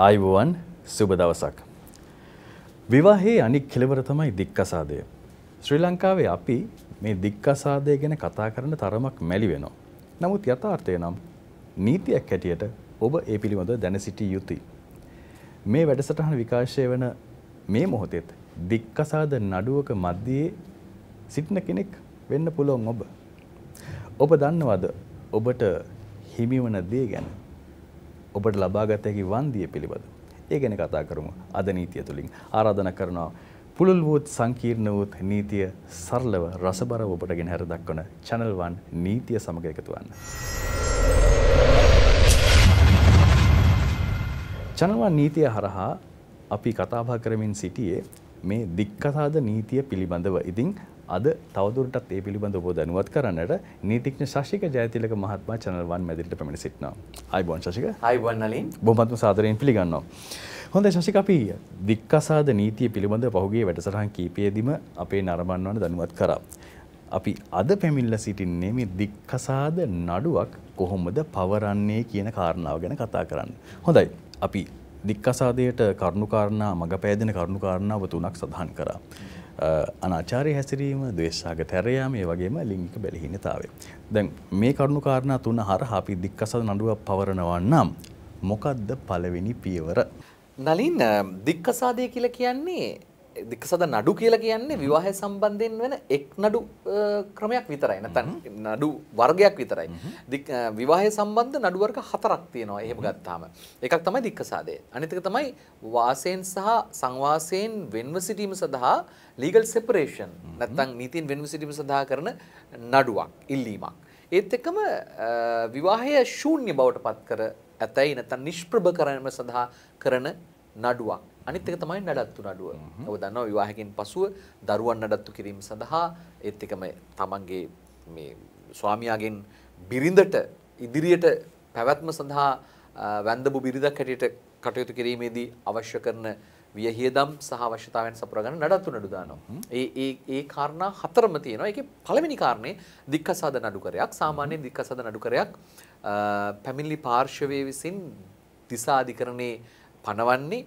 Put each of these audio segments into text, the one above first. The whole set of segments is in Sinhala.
ආයුබෝවන් සුබ දවසක්. විවාහයේ අනික් කෙලවර තමයි දික්කසාදය. ශ්‍රී ලංකාවේ අපි මේ දික්කසාදය ගැන කතා කරන තරමක් මැලි වෙනවා. නමුත් යථාර්ථය නම් නීතියක් හැටියට ඔබ ඒ පිළිබඳව දැන සිටිය යුතුයි. මේ වැඩසටහන විකාශය වෙන මේ මොහොතෙත් දික්කසාද නඩුවක මැදියේ සිටින කෙනෙක් වෙන්න පුළුවන් ඔබ. ඔබ දන්නවද ඔබට හිමිවන දේ ගැන ඔබට ලබාගතයකි වන්දිය පිළිබඳ. ඒ ගැන කතා කරමු අද නීතිය තුළින් ආරාධන කරනවා. පුළුල් වූත් සංකීර්ණ වූත් නීතිය සරලව රසබර ඔබට ගෙන හැර දක්වන චැනල්වන් නීතිය සමඟ එකතුවන්න. චනවන් නීතිය හරහා අපි කතාබා කරමින් සිටියේ මේ දික්කතාද නීතිය පිළිබඳව ඉතිං අද තවදුරටත් ඒ පිළිබඳ ඔබ දැනුවත් කරන්නට නීතිඥ ශශික ජයතිලක මහත්මයා channel 1 මැදිරියට පැමිණ සිටිනවා. අයිබෝන් ශශික. අයිබෝන් නලින්. බොහොමත්ම සාදරයෙන් පිළිගන්නවා. හොඳයි ශශික අපි වික්කසාද නීතිය පිළිබඳ පහුගිය වැඩසටහන් කිහිපයේදීම අපේ නරඹන්නවන දැනුවත් කරා. අපි අද පැමිණිලා සිටින්නේ මේ දික්කසාද නඩුවක් කොහොමද පවරන්නේ කියන කාරණාව ගැන කතා කරන්න. හොඳයි. අපි දික්කසාදයට කරුණුකාරණා මඟ පෑදෙන කරුණුකාරණාව තුනක් සඳහන් කරා. අනාචාරය හැසිරීම දේශාග තැරයා මේ වගේම ලිංගික බැලහිනතාව. දැන් මේ කරුණු කාරණ තුන හර අපි දික්කසද නඩුවක් පවරනවන්නම් මොකක්ද පළවෙනි පියවර. නලින් දික්කසාදය කියල කියන්නේ දෙක සද නඩු කියලා කියන්නේ විවාහය සම්බන්ධයෙන් වෙන එක් නඩු ක්‍රමයක් විතරයි නැත්නම් නඩු වර්ගයක් විතරයි. විවාහය සම්බන්ධ නඩු වර්ග හතරක් තියෙනවා. එහෙම ගත්තාම. එකක් තමයි දික්කසාදය. අනිත් එක තමයි වාසයෙන් සහ සංවාසයෙන් වෙන්ව සිටීම සඳහා legal separation නැත්නම් නීතියෙන් වෙන්ව සිටීම සඳහා කරන නඩුවක්, ඉල්ලීමක්. ඒත් එක්කම විවාහය ශූන්‍ය බවට පත් කර ඇතැයි නැත්නම් නිෂ්ප්‍රභ කරන සඳහා කරන නඩුවක්. අනිත් එක තමයි නඩත්තු නඩුව. ඔබ දන්නවා විවාහයෙන් පසුව දරුවන් නඩත්තු කිරීම සඳහා ඒත් එකම තමන්ගේ මේ ස්වාමියාගෙන් බිරිඳට ඉදිරියට පැවැත්ම සඳහා වැන්දබු බිරිඳක් හැටියට කටයුතු කිරීමේදී අවශ්‍ය කරන වියහියදම් සහ අවශ්‍යතාවයන් සපුරා ගන්න නඩත්තු නඩු දානවා. ඒ ඒ ඒ කාරණා හතරම තියෙනවා. ඒකේ පළවෙනි කාරණේ දික්කසාද නඩුකරයක්. සාමාන්‍ය දික්කසාද නඩුකරයක් පැමිණිලි පාර්ශවයේ විසින් දිසා අධිකරණේ පනවන්නේ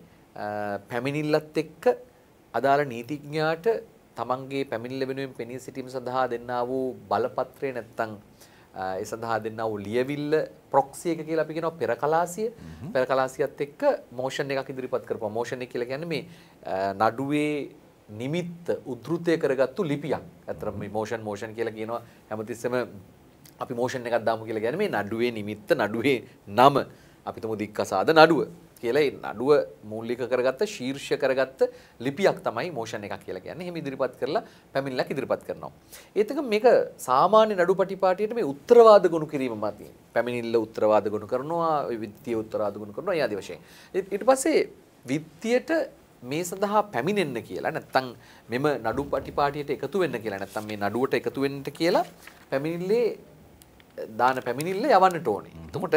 පැමිණිල්ලත් එක්ක අදාළ නීතිඥාට තමන්ගේ පැමිණිල්ල වෙනුවෙන් පෙනී සිටීම සඳහා දෙන්නා වූ බලපත්‍රය නැත්තම් ඒ සඳහා දෙන්නා වූ ලියවිල්ල ප්‍රොක්සි එක කියලා අපි කියනවා පෙරකලාසිය. පෙරකලාසියත් එක්ක මෝෂන් එකක් ඉදිරිපත් කරපුවා. මෝෂන් එක කියලා කියන්නේ මේ නඩුවේ නිමිත්ත උද්ෘතය කරගත්තු ලිපියක්. අතර මේ මෝෂන් මෝෂන් කියලා කියනවා හැමතිස්සෙම අපි මෝෂන් එකක් දාමු කියලා කියන්නේ මේ නඩුවේ නිමිත්ත නඩුවේ නම අපි තුමු දික්කසාද නඩුව කියලා නඩුව මූල්ලික කරගත්ත ශීර්ෂ කරගත්ත ලිපියක් තමයි මෝෂන් එකක් කියලා කියන්නේ. එහෙම ඉදිරිපත් කරලා පැමිණිලක් ඉදිරිපත් කරනවා. ඒතක මේක සාමාන්‍ය නඩු පටිපාටියට මේ උත්තරවාද ගොනු කිරීම මතින් පැමිණිල්ල උත්තරවාද ගොනු කරනවා, විත්තිය උත්තරවාද ගොනු කරනවා ආදී වශයෙන්. ඊට පස්සේ විත්තියට මේ සඳහා පැමිණෙන්න කියලා නැත්තම් මෙම නඩු පටිපාටියට එකතු වෙන්න කියලා නැත්තම් මේ නඩුවට එකතු වෙන්නට කියලා පැමිණිල්ලේ දාන පැමිණිල්ල යවන්නට ඕනේ. එතකොට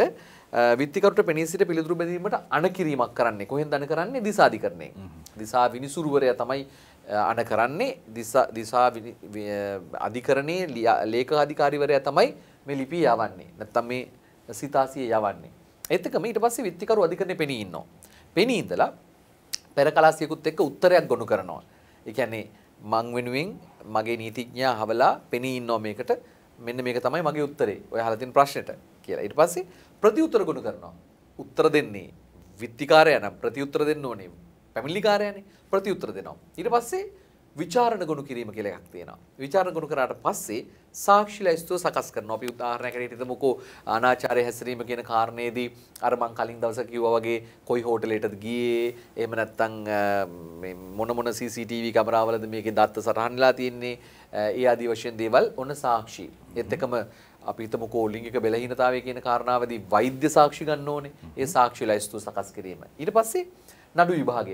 විත්තිකරුට පෙනී සිට පිළිතුරු බැඳීමට අණකිරීමක් කරන්නේ කොහෙන්ද අණ කරන්නේ දිසාධිකරණයෙන්. දිසා විනිසුරුවරයා තමයි අණ කරන්නේ දිසා දිසා අධිකරණයේ ලේඛ අධිකාරිවරයා තමයි මේ ලිපිය යවන්නේ. නැත්තම් මේ සිතාසිය යවන්නේ. ඒත් එක්කම ඊට පස්සේ විත්තිකරු අධිකරණේ පෙනී ඉන්නවා. පෙනී ඉඳලා පෙර කලාසියෙකුත් එක්ක උත්තරයක් ගොනු කරනවා. ඒ කියන්නේ මං වෙනුවෙන් මගේ නීතිඥයා හවලා පෙනී ඉන්නවා මේකට. මෙන්න මේක තමයි මගේ උත්තරේ. ඔය අහලා තියෙන ප්‍රශ්නෙට කියලා. ඊට පස්සේ ප්‍රතිඋත්තර ගොනු කරනවා. උත්තර දෙන්නේ විත්තිකාරයා නම් ප්‍රතිඋත්තර දෙන්න ඕනේ. පැමිණිලිකාරයානේ ප්‍රතිඋත්තර දෙනවා. ඊට පස්සේ විචාරණ ගොනු කිරීම කියලා එකක් තියෙනවා. විචාරණ ගොනු කරාට පස්සේ සාක්ෂි ලැයිස්තුව සකස් කරනවා. අපි උදාහරණයක් හරියට හිතමුකෝ අනාචාරය හැසිරීම කියන කාරණේදී අර මං කලින් දවසේ කිව්වා වගේ කොයි හෝටලයකටද ගියේ, එහෙම නැත්නම් මේ මොන මොන CCTV කැමරාවලද මේකේ දත්ත සටහන්ලා තියෙන්නේ, ඒ ආදී වශයෙන් දේවල් ඔන්න සාක්ෂි. ඒත් එකම අපි හිතමුකෝ ලිංගික බෙලහීනතාවය කියන කාරණාවදී වෛද්‍ය සාක්ෂි ගන්න ඕනේ. ඒ සාක්ෂි ලැයිස්තුව සකස් කිරීම. ඊට පස්සේ නඩු විභාගය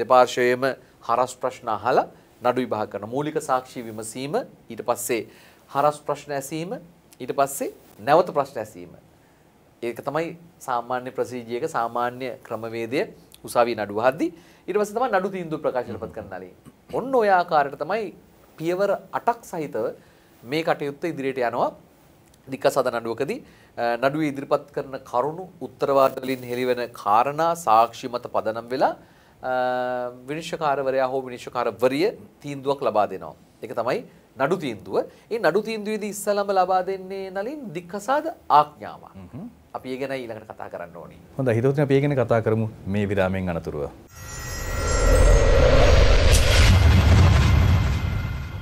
දෙපාර්ශවයේම හරස් ප්‍රශ්න අහලා නඩු විභාග කරන මූලික සාක්ෂි විමසීම ඊට පස්සේ හරස් ප්‍රශ්න ඇසීම ඊට පස්සේ නැවත ප්‍රශ්න ඇසීම. ඒක තමයි සාමාන්‍ය ප්‍රසිද්ධියක සාමාන්‍ය ක්‍රමවේදය උසාවි නඩුව හද්දී ඊට පස්සේ තමයි නඩු තීන්දුව ප්‍රකාශනපත් කරන්නාලේ. ඔන්න ඔය ආකාරයට තමයි පියවර 8ක් සහිතව මේ කටයුත්ත ඉදිරියට යනවා. දික්කසාද නඩුවකදී නඩුවේ ඉදිරිපත් කරන කරුණු උත්තරවාදවලින් හෙළිවෙන කාරණා සාක්ෂි මත පදනම් වෙලා විනිශ්චකාරවරයා හෝ විනිශ්චකාරවරිය තීන්දුවක් ලබා දෙනවා. ඒක තමයි නඩු තීන්දුව. ඒ නඩු තීන්දුවේදී ඉස්සලම ලබා දෙන්නේ නලින් දික්කසාද ආඥාව. අපි ඒ ගැන ඊළඟට කතා කරන්න ඕනේ. හොඳයි හිතවත් අපි ඒ ගැන කතා කරමු මේ විරාමයෙන් අනතුරුව.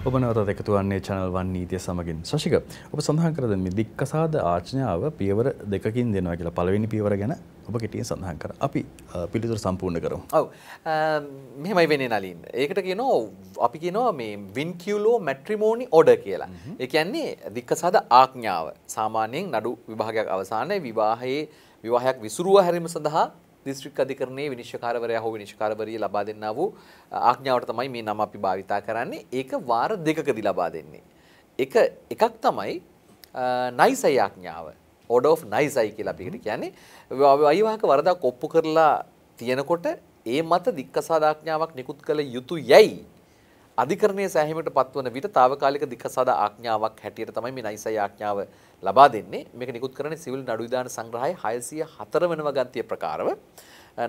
ඔබ නැවතත් එකතු වන්නේ channel 1 නීතිය සමගින්. ශෂික, ඔබ සඳහන් කර දෙන්නේ දික්කසාද ආඥාව පියවර දෙකකින් දෙනවා කියලා. පළවෙනි පියවර ගැන ඔබ කෙටියෙන් සඳහන් කරා. අපි පිළිතුර සම්පූර්ණ කරමු. ඔව්. මෙහෙමයි වෙන්නේ නලින්. ඒකට කියනවා අපි කියනවා මේ vinculo matrimony order කියලා. ඒ කියන්නේ දික්කසාද ආඥාව. සාමාන්‍යයෙන් නඩු විභාගයක් අවසානයේ විවාහයේ විවාහයක් විසුරුව හැරීම සඳහා දිස්ත්‍රික් අධිකරණයේ විනිශ්චකාරවරයා හෝ විනිශ්චකාරවරිය ලබා දෙන්නා වූ ආඥාවට තමයි මේ නම අපි භාවිතා කරන්නේ. ඒක වාර දෙකකදී ලබා දෙන්නේ. එක එකක් තමයි නයිසයි ආඥාව. order of නයිසයි කියලා අපි ඒකට කියන්නේ. අයවාහක වරදක් ඔප්පු කරලා තියෙනකොට ඒ මත දික්කසාදාඥාවක් නිකුත් කළ යුතුයයි අධිකරණයේ සෑහීමට පත්වන විට తాවකාලික දික්කසාද ආඥාවක් හැටියට තමයි මේ නයිසයි ආඥාව ලබා දෙන්නේ. මේක නිකුත් කරන්නේ සිවිල් නඩු විධාන සංග්‍රහයේ 604 වෙනි වගන්තිය ප්‍රකාරව.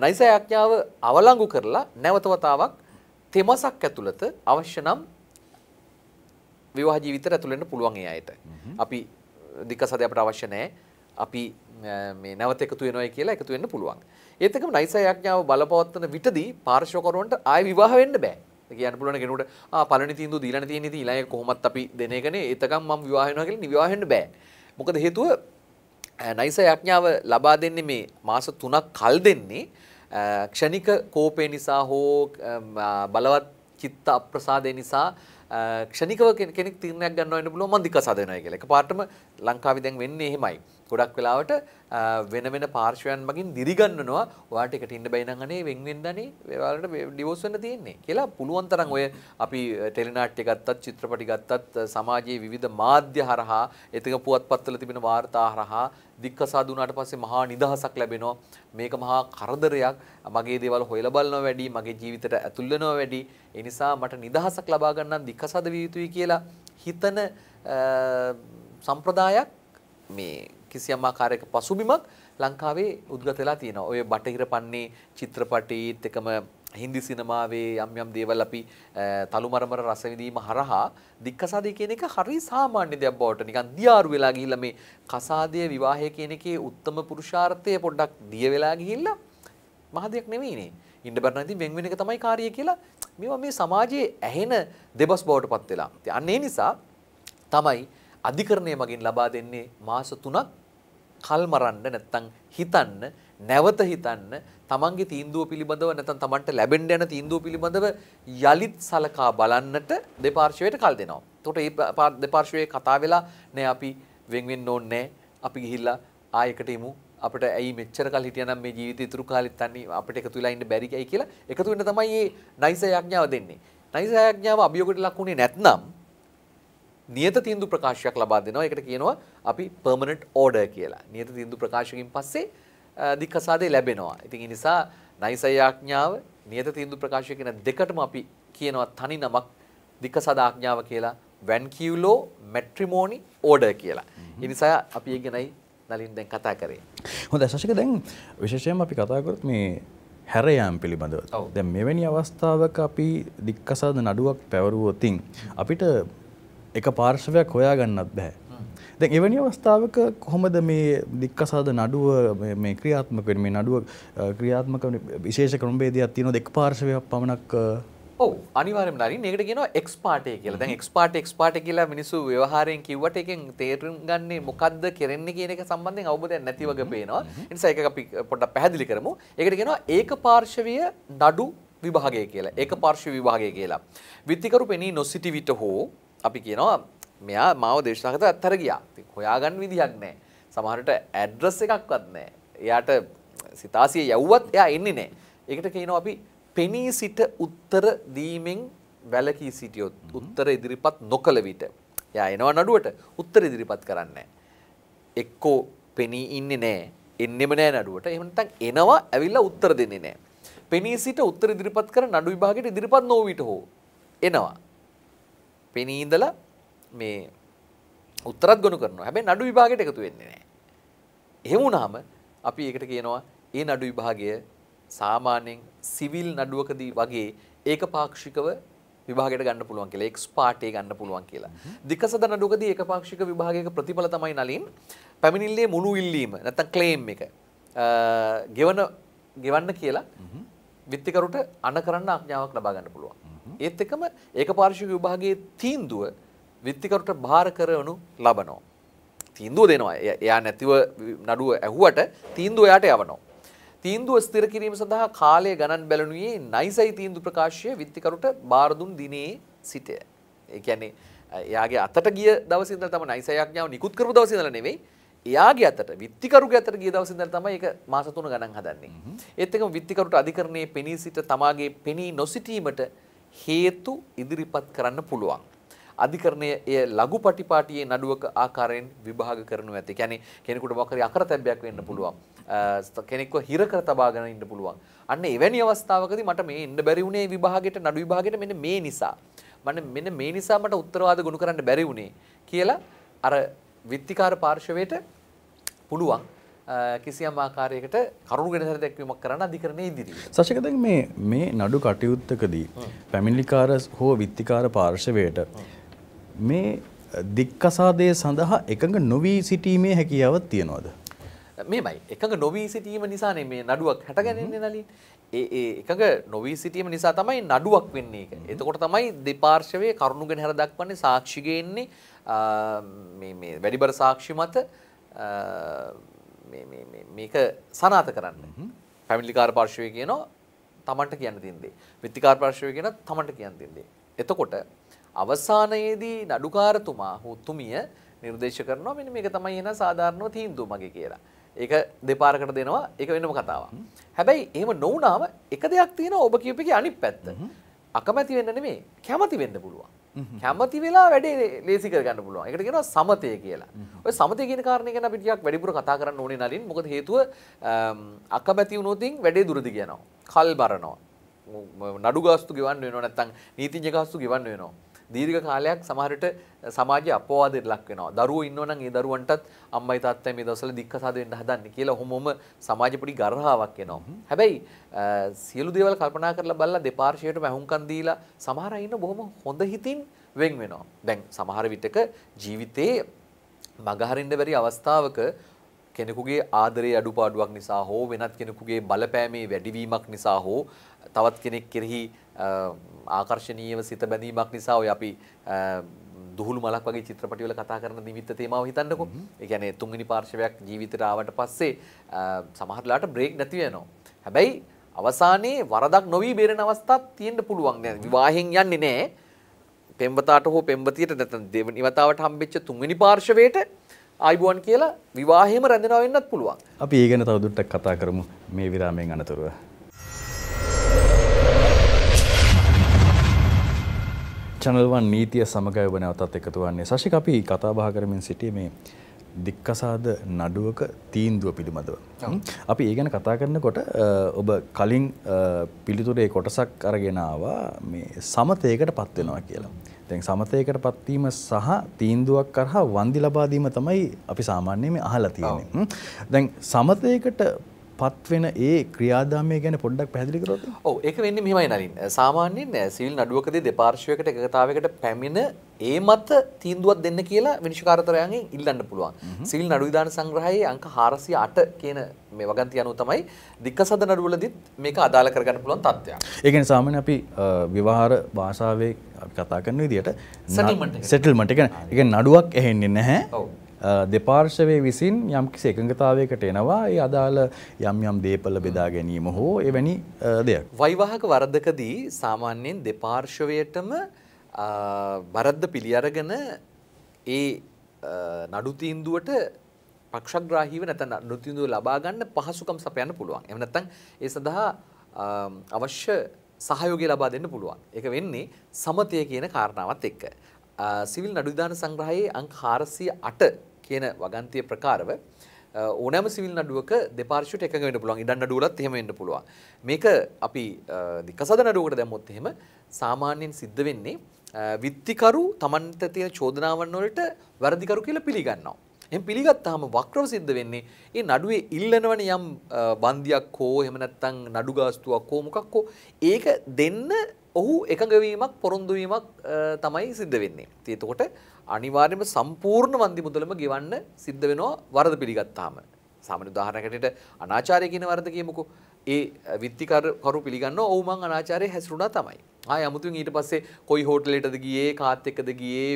නයිසයි ආඥාව අවලංගු කරලා නැවතවතාවක් තෙමසක් ඇතුළත අවශ්‍ය නම් විවාහ ජීවිතයට ඇතුළු වෙන්න පුළුවන් ඒ අයට. අපි දික්කසාද අපට අවශ්‍ය නැහැ. අපි මේ නැවත එකතු වෙනවයි කියලා එකතු වෙන්න පුළුවන්. ඒත් එකම නයිසයි ආඥාව බලපවත්වන විටදී පාර්ශ්වකරුවන්ට ආය විවාහ වෙන්න බෑ. කියන්න පුළුවන් කෙනෙකුට ආ පළවෙනි තීන්දුව දීලා තියෙන ඉතින් ඊළඟ කොහොමත් අපි දෙන එකනේ එතකම් මම විවාහ වෙනවා කියලා නිවිවාහ වෙන්න බෑ. මොකද හේතුව නයිස යඥාව ලබා දෙන්නේ මේ මාස 3ක් කල් දෙන්නේ ක්ෂණික කෝපය නිසා හෝ බලවත් චිත්ත අප්‍රසාදය නිසා ක්ෂණිකව කෙනෙක් තීරණයක් ගන්න වෙන්න පුළුවන් මන්දික සාදනයි කියලා. එකපාරටම ලංකාවේ දැන් වෙන්නේ එහෙමයි. ගොඩක් වෙලාවට වෙන වෙන පාර්ශවයන් මගින් දිරිගන්නනවා ඔයාට එකට ඉන්න බැයි නම් අනේ වෙන් වෙන්න අනේ ඔයාලට ඩිවෝස් වෙන්න තියෙන්නේ කියලා පුළුවන් තරම් ඔය අපි ටෙලිනාට්‍ය ගත්තත් චිත්‍රපටි ගත්තත් සමාජයේ විවිධ මාධ්‍ය හරහා එතන පුවත්පත්වල තිබෙන වාර්තා හරහා දික්කසාදු වුණාට පස්සේ මහා නිදහසක් ලැබෙනවා මේක මහා කරදරයක් මගේ දේවල් හොයලා බලනවා වැඩි මගේ ජීවිතයට ඇතුල් වෙනවා වැඩි ඒ නිසා මට නිදහසක් ලබා ගන්න නම් දික්කසාද විය යුතුයි කියලා හිතන සම්ප්‍රදායක් මේ කිසියම් ආකාරයක පසුබිමක් ලංකාවේ උද්ගත වෙලා තියෙනවා. ඔය බටහිර පන්නේ චිත්‍රපටීත් එකම හින්දි සිනමාවේ යම් යම් දේවල් අපි තලුමරමර රස විඳීම හරහා දික්කසාදේ කියන එක හරි සාමාන්‍ය දෙයක් බවට නිකන් දියාරු වෙලා ගිහිල්ලා මේ කසාදය විවාහය කියන එකේ උත්තරම පුරුෂාර්ථය පොඩ්ඩක් දිය වෙලා ගිහිල්ලා මහදයක් නෙවෙයිනේ. ඉන්න බරන ඉතින් වෙන් වෙන එක තමයි කාර්යය කියලා මේවා මේ සමාජයේ ඇහෙන දෙබස් බවට පත් වෙලා. ඉතින් අන්න ඒ නිසා තමයි අධිකරණය මගින් ලබා දෙන්නේ මාස 3ක් කල්මරන්න නැත්තම් හිතන්න නැවත හිතන්න තමන්ගේ තීන්දුව පිළිබඳව නැත්තම් තමන්ට ලැබෙන්න යන තීන්දුව පිළිබඳව යලිත් සලකා බලන්නට දෙපාර්ශවයට කල් දෙනවා. එතකොට මේ දෙපාර්ශවයේ කතා වෙලා නෑ අපි වෙන් වෙන්න ඕනේ අපි ගිහිල්ලා ආයකට යමු. අපිට ඇයි මෙච්චර කල් හිටියනම් මේ ජීවිතය ඉතුරු කාලෙත් අන්නේ අපිට එකතු වෙලා ඉන්න බැරි කියලා එකතු වෙන්න තමයි මේ නයිස යඥාව දෙන්නේ. නයිස යඥාව අභියෝගයට ලක් වුණේ නැත්නම් නියත තීන්දු ප්‍රකාශයක් ලබා දෙනවා. ඒකට කියනවා අපි permanent order කියලා. නියත තීන්දු ප්‍රකාශයකින් පස්සේ දික්කසාදේ ලැබෙනවා. ඉතින් ඒ නිසා නයිසයාඥාව නියත තීන්දු ප්‍රකාශය කියන දෙකටම අපි කියනවා තනි නමක් දික්කසාද ආඥාව කියලා වැන්කියුලෝ මැට්‍රිමෝනි ඕඩර් කියලා. ඒ නිසා අපි ඒ ගැනයි නලින් දැන් කතා කරේ. හොඳයි ශෂික දැන් විශේෂයෙන්ම අපි කතා කරොත් මේ හැරයාම් පිළිබඳව. දැන් මෙවැනි අවස්ථාවක අපි දික්කසාද නඩුවක් පැවරුවොතින් අපිට එක පාර්ශවයක් හොයා ගන්නත් බෑ. දැන් එවැනි අවස්ථාවක කොහොමද මේ දික්කසාද නඩුව මේ ක්‍රියාත්මක වෙන මේ නඩුව ක්‍රියාත්මක විශේෂ ක්‍රමවේදයක් තියෙනවද එක් පාර්ශවයක් පමණක් ඔව් අනිවාර්යයෙන්ම නරින් ඒකට කියනවා එක්ස් පාටේ කියලා. දැන් එක්ස් පාටේ එක්ස් පාටේ කියලා මිනිස්සු ව්‍යවහාරයෙන් කිව්වට එකෙන් තේරුම් ගන්නේ මොකද්ද කරන්නේ කියන එක සම්බන්ධයෙන් අවබෝධයක් නැති වගේ පේනවා. ඒ නිසා ඒක අපි පොඩ්ඩක් පැහැදිලි කරමු. ඒකට කියනවා ඒකපාර්ශවීය නඩු විභාගය කියලා. ඒකපාර්ශව විභාගය කියලා. විත්තිකරු පෙනී නොසිටි විට හෝ අපි කියනවා මෙයා මාව දේශනාගත අත්තර ගියා. හොයාගන්න විදිහක් නැහැ. සමහරට ඇඩ්‍රස් එකක්වත් නැහැ. එයාට සිතාසිය යව්වත් එයා එන්නේ නැහැ. ඒකට කියනවා අපි පෙනී සිට උත්තර දීමෙන් වැළකී සිටියොත් උත්තර ඉදිරිපත් නොකළ විට එයා එනවා නඩුවට උත්තර ඉදිරිපත් කරන්නේ එක්කෝ පෙනී ඉන්නේ නැහැ. එන්නෙම නැහැ නඩුවට. එහෙම නැත්නම් එනවා ඇවිල්ලා උත්තර දෙන්නේ නැහැ. පෙනී සිට උත්තර ඉදිරිපත් කර නඩු විභාගයට ඉදිරිපත් නොවීට හෝ එනවා. පෙනී ඉඳලා මේ උත්තරත් ගොනු කරනවා. හැබැයි නඩු විභාගයට එකතු වෙන්නේ නැහැ. එහෙම වුණාම අපි ඒකට කියනවා ඒ නඩු විභාගය සාමාන්‍යයෙන් සිවිල් නඩුවකදී වගේ ඒකපාක්ෂිකව විභාගයට ගන්න පුළුවන් කියලා එක්ස් පාටේ ගන්න පුළුවන් කියලා. දිකසද නඩුවකදී ඒකපාක්ෂික විභාගයක ප්‍රතිඵල තමයි නලින් පැමිණිල්ලේ මුළු ඉල්ලීම නැත්නම් ක්ලේම් එක ගෙවන ගෙවන්න කියලා විත්තිකරුට අණ කරන්න ආඥාවක් ලබා ගන්න පුළුවන්. ඒත් එකම ඒක පාර්ශික විභාගයේ තීන්දුව විත්තිකරුට භාර කරවනු ලබනෝ. තීන්දුව දෙනවා එයා නැතිව නඩුව ඇහුවට තීන්දුව එයාට යවනෝ. තීන්දුව ස්ථිර කිරීම සඳහා කාලය ගණන් බැලනුයේ නයිසයි තීන්දු ප්‍රකාශය විත්තිකරුට බාරදුන් දිනේ සිටය. ඒ කියන්නේ එයාගේ අතට ගිය දවසේ ඉඳලා තමයි නයිසයඥාව නිකුත් කරපු දවසේ ඉඳලා නෙමෙයි එයාගේ අතට විත්තිකරුගේ අතට ගිය දවසේ ඉඳලා තමයි ඒක මාස 3 ගණන් හදන්නේ. ඒත් එක්කම විත්තිකරුට අධිකරණයේ පෙනී සිට තමාගේ පෙනී නොසිටීමට හේතු ඉදිරිපත් කරන්න පුළුවන්. අධිකරණය එය ලඝුපටිපාටියේ නඩුවක ආකාරයෙන් විභාග කරනු ඇති. කියන්නේ කෙනෙකුට මොකක් හරි අකරතැබ්බයක් වෙන්න පුළුවන්. කෙනෙක්ව හිර කර තබාගෙන ඉන්න පුළුවන්. අන්න එවැනි අවස්ථාවකදී මට මේ ඉන්න බැරි වුණේ විභාගයට නඩු විභාගයට මෙන්න මේ නිසා. මම මෙන්න මේ නිසා මට උත්තරවාද ගොනු කරන්න බැරි වුණේ කියලා අර විත්තිකාර පාර්ශවයට පුළුවන් කිසියම් ආකාරයකට කරුණු ගැනසර දැක්වීමක් කරන්න අධිකරණය ඉදිරි. සශකද මේ මේ නඩු කටයුත්තකදී පැමිණිලිකාර හෝ විත්තිකාර පාර්ශවයට මේ දික්කසාදය සඳහා එකඟ නොවී සිටීමේ හැකියාවත් තියෙනවාද. මේමයි එකඟ නොවී සිටීම නිසානේ මේ නඩුවක් හැටගැනන්නේ නලින් ඒ එකඟ නොවී සිටීම නිසා තමයි නඩුවක් වෙන්නේ එක. එතකොට තමයි දෙපාර්ශවයේ කරුණු ගැන හැර දක්වන්නේ සාක්ෂිගෙන්නේ වැඩිබර සාක්ෂි මත මේක සනාත කරන්න පැමිලිකාර පාර්ශවය කියන තමන්ට කියන්න තින්දේ විත්තිකාර පාර්ශවය කියෙන තමන්ට කියන්න තින්දේ. එතකොට අවසානයේදී නඩුකාරතුමා හුත්තුමිය නිර්දේශ කරනවා මෙනි මේක තමයි එන සාධාරණව තීන්දු මගේ කියලා. ඒක දෙපාරකට දෙනවා එක වෙනම කතාව. හැබැයි එහෙම නොවනාම එක දෙයක් තියෙන ඔබ කියපික අනිත් පැත්ත. අකමැති වෙන්න නෙමේ කැමති වෙන්න පුළුවන්. කැමති වෙලා වැඩේ ලේසි කරගන්න පුළුවන්. ඒකට කියනවා සමතය කියලා. ඔය සමතය කියන කාරණේ ගැන අපි ටිකක් වැඩිපුර කතා කරන්න ඕනේ නලින්. මොකද හේතුව අකමැති වුණොතින් වැඩේ දුරදි යනවා. කල් බරනවා. නඩු ගාස්තු ගෙවන්න වෙනවා නැත්නම් නීතිඥ ගාස්තු ගෙවන්න වෙනවා. දීර්ඝ කාලයක් සමහරට සමාජයේ අපවාදයට ලක් වෙනවා. දරුවෝ ඉන්නවනම් ඒ දරුවන්ටත් අම්මයි තාත්තයි මේ දවස්වල දික්කසාද වෙන්න හදන්නේ කියලා ඔහොමම සමාජෙ පොඩි ගරහාවක් එනවා. හැබැයි සියලු දේවල් කල්පනා කරලා බලලා දෙපාර්ශ්වයටම අහුම්කම් දීලා සමහර අය ඉන්න බොහොම හොඳ හිතින් වෙන් වෙනවා. දැන් සමහර විටක ජීවිතේ මගහරින්න බැරි අවස්ථාවක කෙනෙකුගේ ආදරයේ අඩුපාඩුවක් නිසා හෝ වෙනත් කෙනෙකුගේ බලපෑමේ වැඩිවීමක් නිසා හෝ තවත් කෙනෙක් කෙරෙහි ආකර්ශනීයව සිත බැඳීමක් නිසා ඔය අපි දුහුළු මලක් වගේ චිත්‍රපටිවල කතා කරන නිමිත්ත තේමාව හිතන්නකෝ. ඒ කියන්නේ තුන්වෙනි පාර්ශවයක් ජීවිතේට ආවට පස්සේ සමහරලාට බ්‍රේක් නැති වෙනවා. හැබැයි අවසානයේ වරදක් නොවි බේරෙන අවස්ථාවක් තියෙන්න පුළුවන්. දැන් විවාහෙන් යන්නේ නැහැ. පෙම්වතාට හෝ පෙම්වතියට නැත්නම් දෙවනි වතාවට හම්බෙච්ච තුන්වෙනි පාර්ශවයට ආයිබුවන් කියලා විවාහෙම රැඳෙනවා වෙන්නත් පුළුවන්. අපි ඒ ගැන තවදුරටත් කතා කරමු මේ විරාමයෙන් අනතුරුව. චනල්වන් නීතිය සමගය වනවතත් එකතු වන්නේ සශික අපි කතාබහ කරමින් සිටිය මේ දික්කසාද නඩුවක තීන්දුව පිළිබඳව. අපි ඒ ගැන කතා කරන්න කොට ඔබ කලින් පිළිතුරේ කොටසක් අරගෙනවා මේ සමතයකට පත්වෙනවා කියලා. තැන් සමතයකට පත්වීම සහ තීන්දුවක් කරහා වන්දි ලබාදීම තමයි අපි සාමාන්‍යය මේ අහලතියන්නේ. දැන් සමතයකට පත්වෙන ඒ ක්‍රියාදාමය ගැන පොඩ්ඩක් පැදිලි කරොත් ඕ ඒක වෙන්නේ මෙහෙමයි නලින් සාමාන්‍යයෙන් සිවිල් නඩුවකදී දෙපාර්ශ්වයකට එකගතාවයකට පැමිණ ඒ මත තීන්දුවක් දෙන්න කියලා විනිශ්චකාරතරයන්ගෙන් ඉල්ලන්න පුළුවන්. සිවිල් නඩු විධාන සංග්‍රහයේ අංක 408 කියන මේ වගන්ති අනුව තමයි දික්කසද නඩුවලදීත් මේක අදාළ කරගන්න පුළුවන් තත්ත්වයක්. ඒ කියන්නේ සාමාන්‍ය අපි විවාහාර භාෂාවේ අපි කතා කරන විදිහට සෙටල්මන්ට් එක. සෙටල්මන්ට් එක කියන්නේ නඩුවක් ඇහෙන්නේ නැහැ. ඔව්. දෙපාර්ශවය විසින් යම් කිසි එකඟතාවයකට එනවා ඒ අදාළ යම් යම් දේපල බෙදා ගැනීම හෝ එවැනි දෙයක්. වෛවාහක වරදකදී සාමාන්‍යයෙන් දෙපාර්ශවයටම බරද්ද පිළි අරගෙන ඒ නඩු තීන්දුවට පක්ෂග්‍රාහීව නැත්නම් නඩු තීන්දුව ලබා ගන්න පහසුකම් සපයන්න පුළුවන්. එහෙම නැත්නම් ඒ සඳහා අවශ්‍ය සහයෝගය ලබා දෙන්න පුළුවන්. ඒක වෙන්නේ සමතය කියන කාරණාවත් එක්ක. සිවිල් නඩු විධාන සංග්‍රහයේ අංක 408 කියන වගන්තිය ප්‍රකාරව ඕනෑම සිවිල් නඩුවක දෙපාර්ශ්වයට එකඟ වෙන්න පුළුවන්. ඉඩම් නඩුවලත් එහෙම වෙන්න පුළුවන්. මේක අපි දිකසද නඩුවකට දැම්මොත් එහෙම සාමාන්‍යයෙන් සිද්ධ වෙන්නේ විත්තිකරු Tamanට තියෙන චෝදනාවන් වලට වැරදිකරු කියලා පිළිගන්නවා. එහෙම පිළිගත්තාම වක්‍රව සිද්ධ වෙන්නේ ඒ නඩුවේ ඉල්ලනවන යම් බන්දියක් හෝ එහෙම නැත්නම් නඩු ගාස්තුවක් හෝ මොකක් හෝ ඒක දෙන්න ඔහු එකඟ වීමක් පොරොන්දු වීමක් තමයි සිද්ධ වෙන්නේ. ඉතින් එතකොට අනිවාර්යයෙන්ම සම්පූර්ණ වන්දි මුදලම ගෙවන්න සිද්ධ වෙනවා වරද පිළිගත්තාම. සාමාන්‍ය උදාහරණයකට අනාචාරය කියන වරද කියමුකෝ. ඒ විත්තිකරු පිළිගන්න ඔව් මං අනාචාරයේ හැසිරුණා තමයි. ආය අමුතුවෙන් ඊට පස්සේ කොයි හෝටලයටද ගියේ කාත් එක්කද ගියේ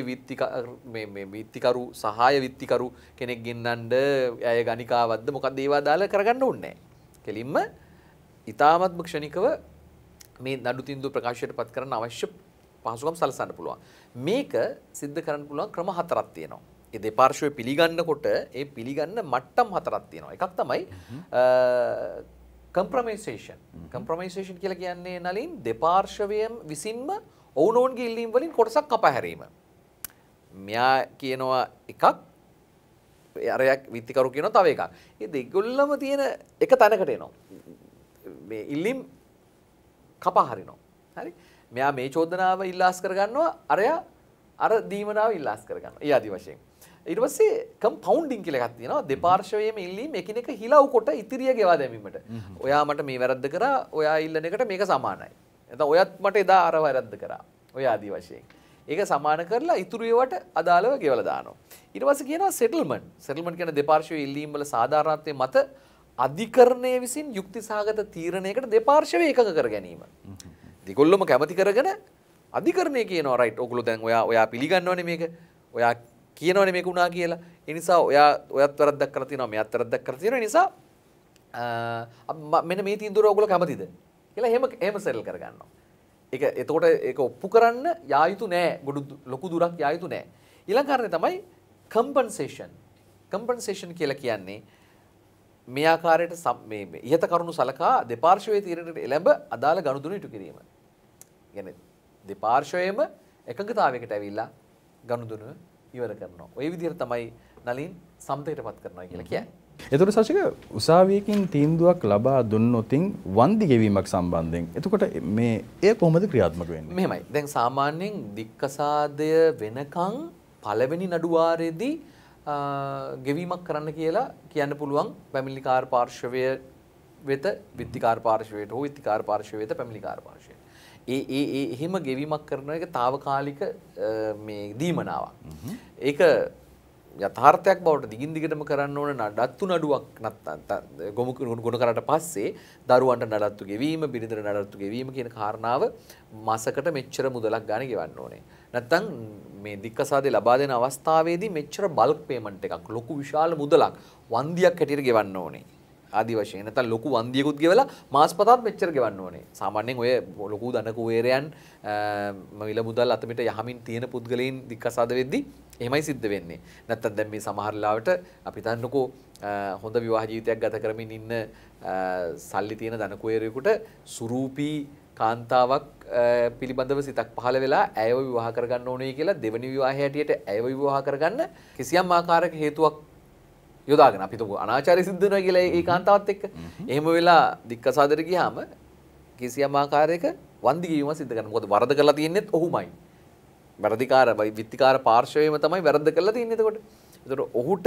විත්තිකරු සහාය විත්තිකරු කෙනෙක් ගෙන්නන්ඩ ඇය ගනිකාවද්ද මොකක්ද ඒවා දාලා කරගන්න ඕනේ. කෙලින්ම ඉතාමත්ම ක්ෂණිකව මේ නඩු තින්දු ප්‍රකාශයට පත් කරන්න අවශ්‍ය පහසුකම් සලසන්න පුළුවන්. මේක සිද්ධ කරන්න පුළුවන් ක්‍රම හතරක් තියෙනවා. ඒ දෙපාර්ශ්වය පිළිගන්නකොට ඒ පිළිගන්න මට්ටම් හතරක් තියෙනවා. එකක් තමයි කම්ප්‍රමයිසේෂන්. කම්ප්‍රමයිසේෂන් කියලා කියන්නේ නලින් දෙපාර්ශ්වයෙන් විසින්ම ඔවුනෝන්ගේ ඉල්ලීම් වලින් කොටසක් කපහැරීම. මෙයා කියනවා එකක් අරයක් විත්තිකරු කියන තව එකක්. ඒ දෙගොල්ලම තියෙන එක තැනකට එනවා. මේ ඉල්ලීම් කපා හරිනවා. හරි? මෙයා මේ චෝදනාව ඉල්ලාස් කරගන්නවා අරයා අර දීමනාව ඉල්ලාස් කරගන්න. ඒ ආදි වශයෙන්. ඊට පස්සේ කම්පවුන්ඩින් කියලා එකක් තියෙනවා. දෙපාර්ශවයේම ඉල්ලීම් එකිනෙක හිලව් කොට ඉතිරිය ගෙවා දැමීමට. ඔයා මට මේ වැරද්ද කරා, ඔයා ඉල්ලන එකට මේක සමානයි. නැත්නම් ඔයත් මට එදා අර වැරද්ද කරා. ඔය ආදි වශයෙන්. ඒක සමාන කරලා ඉතුරු ඒවට අදාළව ගෙවලා දානවා. ඊට පස්සේ කියනවා සෙටල්මන්ට්. සෙටල්මන්ට් කියන දෙපාර්ශවයේ ඉල්ලීම් වල සාධාරණත්වයේ මත අධිකරණය විසින් යුක්තිසහගත තීරණයකට දෙපාර්ශවය එකඟ කර ගැනීම. දිගොල්ලොම කැමති කරගෙන අධිකරණය කියන රයිට් ඔකුළු දැන් ඔයා ඔයා පිළිගන්නවන මේක ඔයා කියනවන මේක වුණා කියලා එනිසා ඔයා ඔයත් වරද්දක් කර තියෙනවා මෙයත් වරද්දක් කර තියෙන නිසා මෙන්න මේ තීන්දුව ඔයගොල්ලෝ කැමතිද කියලා එහෙම එහෙම සෙටල් කරගන්නවා. ඒක එතකොට ඒක ඔප්පු කරන්න යා යුතු නෑ ගොඩු ලොකු දුරක් යා යුතු නෑ. ඊළඟ කාරණේ තමයි compensation. compensation කියලා කියන්නේ මේ ආකාරයට මේ ඉහත කරුණු සලකා දෙපාර්ශවයේ තීරණයට එළඹ අදාළ ගනුදෙනු ඉටු කිරීම. يعني දෙපාර්ශවයේම එකඟතාවයකට ඇවිල්ලා ගනුදෙනු ඉවර කරනවා. ওই විදිහට තමයි නලින් සම්පතයටපත් කරනවා කියලා කියන්නේ. එතකොට සචික උසාවියකින් තීන්දුවක් ලබා දුන්නොතින් වන්දි ගෙවීමක් සම්බන්ධයෙන්. එතකොට මේ එය කොහොමද ක්‍රියාත්මක වෙන්නේ? මෙහෙමයි. දැන් සාමාන්‍යයෙන් දික්කසාදය වෙනකන් පළවෙනි නඩුවාරයේදී ගෙවීමක් කරන්න කියලා කියන්න පුළුවන් පැමිණිලිකාර පාර්ශවය වෙත විත්තිකාර පාර්ශවයට හෝ විත්තිකාර පාර්ශවය වෙත පැමිණිලිකාර පාර්ශවයට. ඒ ඒ ඒ එහෙම ගෙවීමක් කරන එක తాවකාලික මේ දීමනාවක්. ඒක යථාර්ථයක් බවට දිගින් දිගටම කරන්න ඕන නඩත්තු නඩුවක් ගොමු ගුණ කරට පස්සේ දරුවන්ට නඩත්තු ගෙවීම බිරිඳට නඩත්තු ගෙවීම කියන කාරණාව මසකට මෙච්චර මුදලක් ගන්න ගෙවන්න ඕනේ. නැත්තම් මේ දික්කසාදේ ලබා දෙන අවස්ථාවේදී මෙච්චර බල්ක් පේමන්ට් එකක් ලොකු විශාල මුදලක් වන්දියක් හැටියට ගෙවන්න ඕනේ. ආදි වශයෙන් නැත්නම් ලොකු වන්දියකුත් ගෙවලා මාස් පතාත් මෙච්චර ගෙවන්න ඕනේ. සාමාන්‍යයෙන් ඔය ලොකු දන කුවේරයන් මිල මුදල් අතමිට යහමින් තියෙන පුද්ගලයන් දික්කසාද වෙද්දී එහෙමයි සිද්ධ වෙන්නේ. නැත්තම් දැන් මේ සමහර ලාවට අපි දන්නකෝ හොඳ විවාහ ජීවිතයක් ගත කරමින් ඉන්න සල්ලි තියෙන දන කුවේරයෙකුට සුරූපී කාන්තාවක් පිළිබඳව සිතක් පහළ වෙලා ඇයව විවාහ කරගන්න ඕනේ කියලා දෙවනි විවාහය හැටියට ඇයව විවාහ කරගන්න කිසියම් ආකාරයක හේතුවක් යොදාගෙන අපිතුක අනාචාරය සිද්ධ වෙනවා කියලා ඒ කාන්තාවත් එක්ක. එහෙම වෙලා දික්කසාදර ගියාම කිසියම් ආකාරයක වන්දි ගීවීම සිද්ධ කරනවා. මොකද වරද කරලා තියෙන්නේත් ඔහුමයි. වැරදිකාර විත්තිකාර පාර්ශවයම තමයි වැරද්ද කරලා තියෙන්නේ එතකොට. ඒතකොට ඔහුට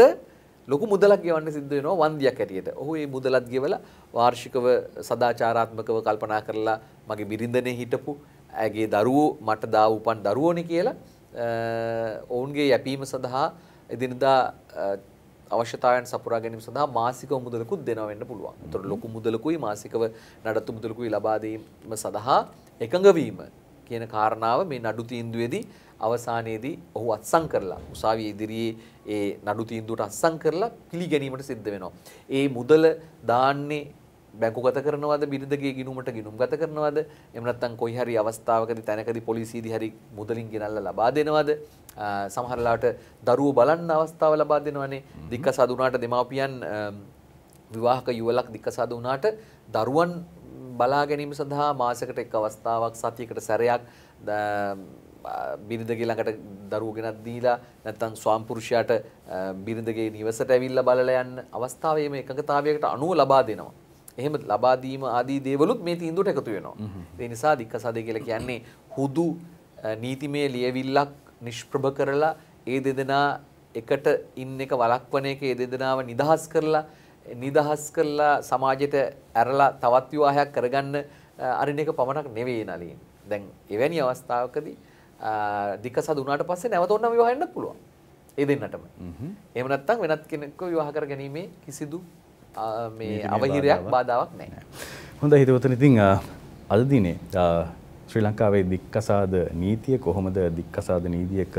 ලොකු මුදලක් ගෙවන්න සිද්ධ වෙනවා වන්දියක් හැටියට. ඔහු ඒ මුදලත් ගෙවලා වාර්ෂිකව සදාචාරාත්මකව කල්පනා කරලා මගේ බිරිඳනේ හිටපු ඇගේ දරුවෝ මට දා උපන් දරුවෝනේ කියලා ඔවුන්ගේ යැපීම සඳහා එදිනදා අවශ්‍යතාවයන් සපුරා ගැනීම සඳහා මාසික මුදලකුත් දෙනවා වෙන්න පුළුවන්. ඒතකොට ලොකු මුදලකුයි මාසිකව නඩත්තු මුදලකුයි ලබා දීම සඳහා එකඟ වීම කියන කාරණාව මේ නඩු තීන්දුවේදී අවසානයේදී ඔහු අත්සන් කරලා උසාවිය ඉදිරියේ ඒ නඩු තීන්දුවට අත්සන් කරලා පිළිගැනීමට සිද්ධ වෙනවා. ඒ මුදල දාන්නේ බැංකු ගත කරනවාද බිරිඳගේ ගිණුමට ගිණුම් ගත කරනවාද එහෙම නැත්නම් කොයි හරි අවස්ථාවකදී තැනකදී පොලිසියදී හරි මුදලින් ගෙනල්ලා ලබා දෙනවද සමහර ලාට දරුවෝ බලන්න අවස්ථාව ලබා දෙනවනේ දික්කසාදු වුණාට දෙමාපියන් විවාහක යුවලක් දික්කසාදු වුණාට දරුවන් බලා ගැනීම සඳහා මාසයකට එක් අවස්ථාවක් සතියකට සැරයක් බිරිඳගේ ළඟට දරුවෝ ගෙනත් දීලා නැත්නම් ස්වාම්පුරුෂයාට බිරිඳගේ නිවසට ඇවිල්ලා බලලා යන්න අවස්ථාවේ මේ එකඟතාවයකට අනුව ලබා දෙනවා. එහෙම ලබා දීම ආදී දේවලුත් මේ තීන්දුවට එකතු වෙනවා. ඒ නිසා දික්කසාදේ කියලා කියන්නේ හුදු නීතිමය ලියවිල්ලක් නිෂ්ප්‍රභ කරලා ඒ දෙදෙනා එකට ඉන්න එක වළක්වන එක ඒ දෙදෙනාව නිදහස් කරලා නිදහස් කරලා සමාජයට ඇරලා තවත් විවාහයක් කරගන්න අරින එක පමණක් නෙවෙයි නලින්. දැන් එවැනි අවස්ථාවකදී දික්කසාද උනාට පස්සේ නැවත ඔන්න විවාහ වෙන්නත් පුළුවන්. ඒ දෙන්නටම. එහෙම නැත්නම් වෙනත් කෙනෙක්ව විවාහ කර ගැනීමේ කිසිදු මේ අවහිරයක් බාධාවක් නෑ. හොඳ හිතවතන ඉතිං අද දිනේ ශ්‍රී ලංකාවේ දික්කසාද නීතිය කොහොමද දික්කසාද නීතියක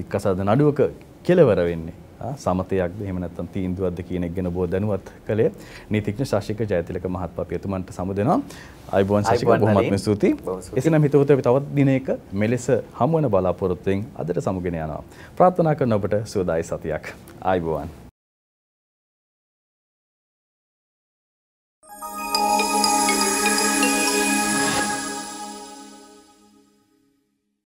දික්කසාද නඩුවක කෙලවර වෙන්නේ සමතයක්ද එහෙම නැත්නම් තීන්දුවක්ද කියන එක ගැන බෝ දැනුවත් කළේ නීතිඥ ශාසික ජයතිලක මහත්මයා පියතුමන්ට සමුදෙනවා අයිබෝන් ශාසික බොහොමත්ම ස්තුතියි එසේනම් හිතවත අපි තවත් දිනයක මෙලෙස හමු වෙන බලාපොරොත්තුෙන් අදට සමුගෙන යනවා ප්‍රාර්ථනා කරන ඔබට සුවදායි සතියක් අයිබෝන්